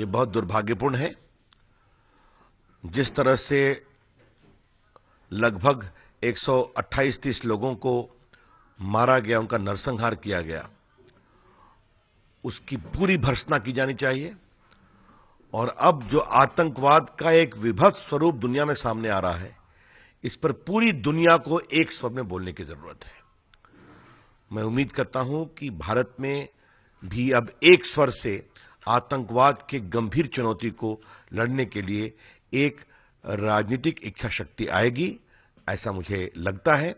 ये बहुत दुर्भाग्यपूर्ण है जिस तरह से लगभग 128-30 लोगों को मारा गया उनका नरसंहार किया गया उसकी पूरी भर्सना की जानी चाहिए और अब जो आतंकवाद का एक विभक्त स्वरूप दुनिया में सामने आ रहा है इस पर पूरी दुनिया को एक स्वर में बोलने की जरूरत है मैं उम्मीद करता हूं कि भारत में भी अब एक स्वर से आतंकवाद के गंभीर चुनौती को लड़ने के लिए एक राजनीतिक इच्छा शक्ति आएगी ऐसा मुझे लगता है